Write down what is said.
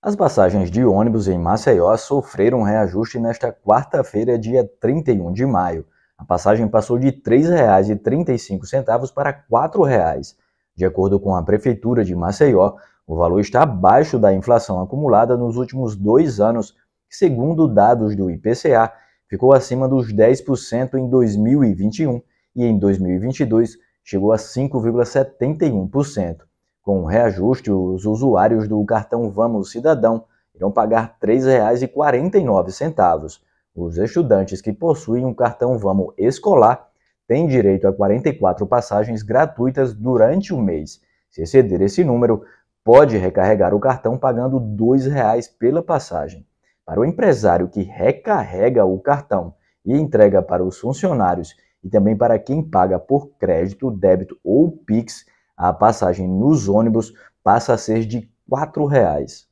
As passagens de ônibus em Maceió sofreram reajuste nesta quarta-feira, dia 31 de maio. A passagem passou de R$ 3,35 para R$ 4,00. De acordo com a Prefeitura de Maceió, o valor está abaixo da inflação acumulada nos últimos dois anos, que, segundo dados do IPCA, ficou acima dos 10% em 2021 e em 2022 chegou a 5,71%. Com o reajuste, os usuários do cartão Vamos Cidadão irão pagar R$ 3,49. Os estudantes que possuem um cartão Vamos Escolar têm direito a 44 passagens gratuitas durante o mês. Se exceder esse número, pode recarregar o cartão pagando R$ 2,00 pela passagem. Para o empresário que recarrega o cartão e entrega para os funcionários e também para quem paga por crédito, débito ou PIX, a passagem nos ônibus passa a ser de R$ reais.